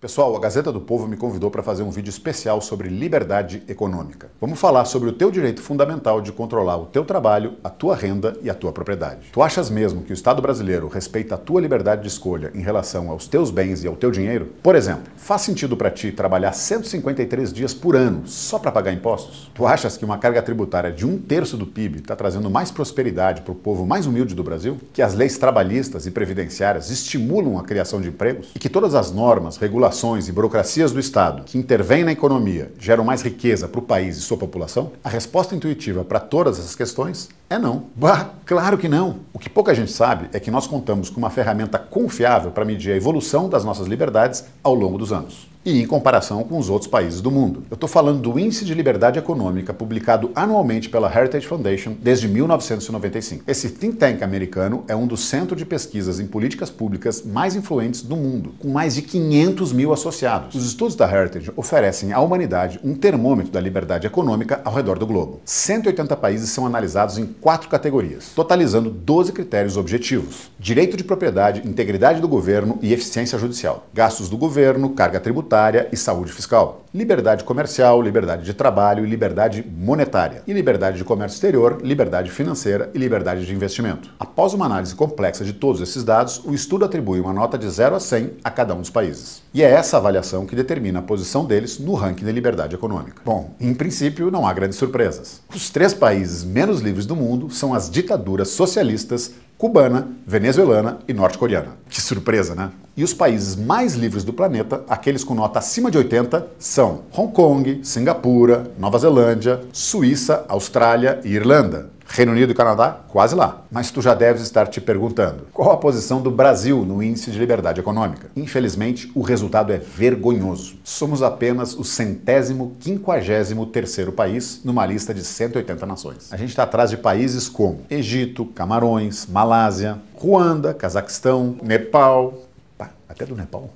Pessoal, a Gazeta do Povo me convidou para fazer um vídeo especial sobre liberdade econômica. Vamos falar sobre o teu direito fundamental de controlar o teu trabalho, a tua renda e a tua propriedade. Tu achas mesmo que o Estado brasileiro respeita a tua liberdade de escolha em relação aos teus bens e ao teu dinheiro? Por exemplo, faz sentido para ti trabalhar 153 dias por ano só para pagar impostos? Tu achas que uma carga tributária de um terço do PIB está trazendo mais prosperidade para o povo mais humilde do Brasil? Que as leis trabalhistas e previdenciárias estimulam a criação de empregos? E que todas as normas, regulações regulações e burocracias do Estado que intervêm na economia geram mais riqueza para o país e sua população? A resposta intuitiva para todas essas questões é não. Bah, claro que não! O que pouca gente sabe é que nós contamos com uma ferramenta confiável para medir a evolução das nossas liberdades ao longo dos anos e em comparação com os outros países do mundo. Eu estou falando do Índice de Liberdade Econômica, publicado anualmente pela Heritage Foundation desde 1995. Esse think tank americano é um dos centros de pesquisas em políticas públicas mais influentes do mundo, com mais de 500 mil associados. Os estudos da Heritage oferecem à humanidade um termômetro da liberdade econômica ao redor do globo. 180 países são analisados em quatro categorias, totalizando 12 critérios objetivos: direito de propriedade, integridade do governo e eficiência judicial, gastos do governo, carga tributária tributária e saúde fiscal, liberdade comercial, liberdade de trabalho e liberdade monetária, e liberdade de comércio exterior, liberdade financeira e liberdade de investimento. Após uma análise complexa de todos esses dados, o estudo atribui uma nota de 0 a 100 a cada um dos países. E é essa avaliação que determina a posição deles no ranking de liberdade econômica. Bom, em princípio, não há grandes surpresas. Os três países menos livres do mundo são as ditaduras socialistas cubana, venezuelana e norte-coreana. Que surpresa, né? E os países mais livres do planeta, aqueles com nota acima de 80, são Hong Kong, Singapura, Nova Zelândia, Suíça, Austrália e Irlanda. Reino Unido e Canadá, quase lá. Mas tu já deves estar te perguntando: qual a posição do Brasil no índice de liberdade econômica? Infelizmente, o resultado é vergonhoso. Somos apenas o centésimo quinquagésimo terceiro país numa lista de 180 nações. A gente está atrás de países como Egito, Camarões, Malásia, Ruanda, Cazaquistão, Nepal. Pá, até do Nepal.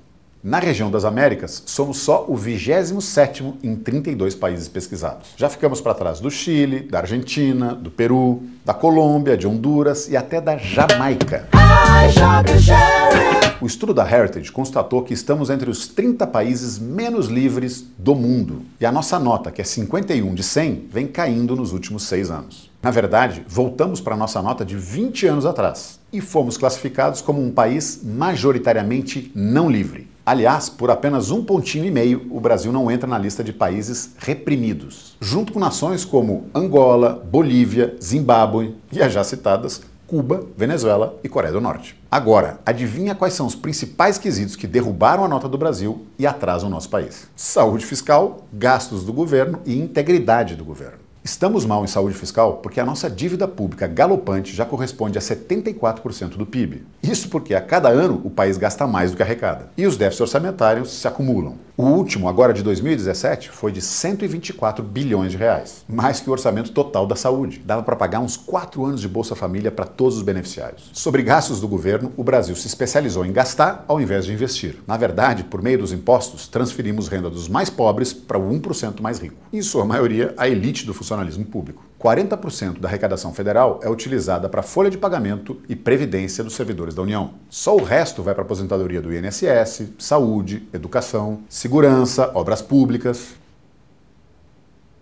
Na região das Américas, somos só o 27º em 32 países pesquisados. Já ficamos para trás do Chile, da Argentina, do Peru, da Colômbia, de Honduras e até da Jamaica. O estudo da Heritage constatou que estamos entre os 30 países menos livres do mundo. E a nossa nota, que é 51 de 100, vem caindo nos últimos seis anos. Na verdade, voltamos para a nossa nota de 20 anos atrás e fomos classificados como um país majoritariamente não livre. Aliás, por apenas um pontinho e meio, o Brasil não entra na lista de países reprimidos, junto com nações como Angola, Bolívia, Zimbábue e as já citadas Cuba, Venezuela e Coreia do Norte. Agora, adivinha quais são os principais quesitos que derrubaram a nota do Brasil e atrasam o nosso país? Saúde fiscal, gastos do governo e integridade do governo. Estamos mal em saúde fiscal porque a nossa dívida pública galopante já corresponde a 74% do PIB. Isso porque a cada ano o país gasta mais do que arrecada e os déficits orçamentários se acumulam. O último, agora de 2017, foi de 124 bilhões de reais, mais que o orçamento total da saúde. Dava para pagar uns 4 anos de Bolsa Família para todos os beneficiários. Sobre gastos do governo, o Brasil se especializou em gastar ao invés de investir. Na verdade, por meio dos impostos, transferimos renda dos mais pobres para o 1% mais rico. Em sua maioria, a elite do funcionalismo público. 40% da arrecadação federal é utilizada para folha de pagamento e previdência dos servidores da União. Só o resto vai para aposentadoria do INSS, saúde, educação, segurança, obras públicas.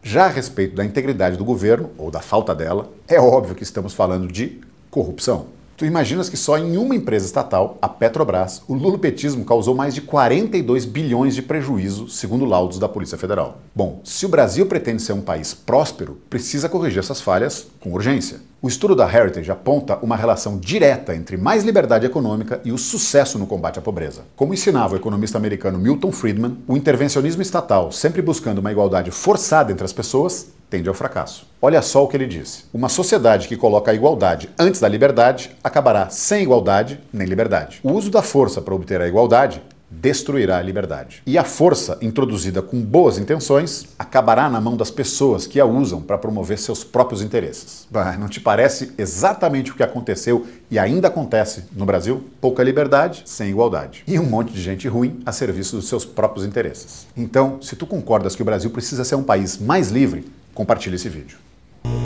Já a respeito da integridade do governo, ou da falta dela, é óbvio que estamos falando de corrupção. Tu imaginas que só em uma empresa estatal, a Petrobras, o lulopetismo causou mais de 42 bilhões de prejuízo, segundo laudos da Polícia Federal. Bom, se o Brasil pretende ser um país próspero, precisa corrigir essas falhas com urgência. O estudo da Heritage aponta uma relação direta entre mais liberdade econômica e o sucesso no combate à pobreza. Como ensinava o economista americano Milton Friedman, o intervencionismo estatal, sempre buscando uma igualdade forçada entre as pessoas, tende ao fracasso. Olha só o que ele disse. Uma sociedade que coloca a igualdade antes da liberdade acabará sem igualdade nem liberdade. O uso da força para obter a igualdade destruirá a liberdade. E a força, introduzida com boas intenções, acabará na mão das pessoas que a usam para promover seus próprios interesses. Bah, não te parece exatamente o que aconteceu e ainda acontece no Brasil? Pouca liberdade, sem igualdade. E um monte de gente ruim a serviço dos seus próprios interesses. Então, se tu concordas que o Brasil precisa ser um país mais livre, compartilhe esse vídeo.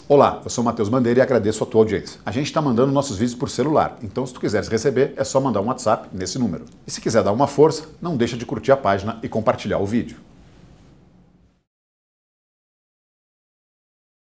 Olá, eu sou Matheus Bandeira e agradeço a tua audiência. A gente está mandando nossos vídeos por celular, então se tu quiseres receber, é só mandar um WhatsApp nesse número. E se quiser dar uma força, não deixa de curtir a página e compartilhar o vídeo.